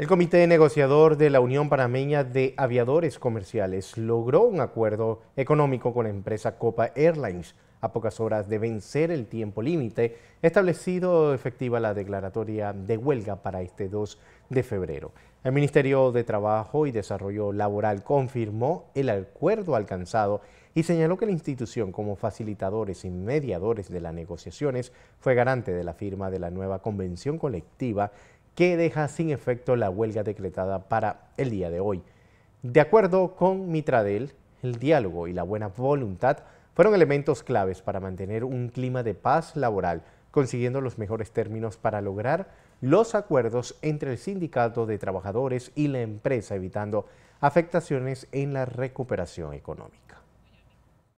El Comité Negociador de la Unión Panameña de Aviadores Comerciales logró un acuerdo económico con la empresa Copa Airlines a pocas horas de vencer el tiempo límite establecido efectiva la declaratoria de huelga para este 2 de febrero. El Ministerio de Trabajo y Desarrollo Laboral confirmó el acuerdo alcanzado y señaló que la institución como facilitadores y mediadores de las negociaciones fue garante de la firma de la nueva convención colectiva que deja sin efecto la huelga decretada para el día de hoy. De acuerdo con Mitradel, el diálogo y la buena voluntad fueron elementos claves para mantener un clima de paz laboral, consiguiendo los mejores términos para lograr los acuerdos entre el sindicato de trabajadores y la empresa, evitando afectaciones en la recuperación económica.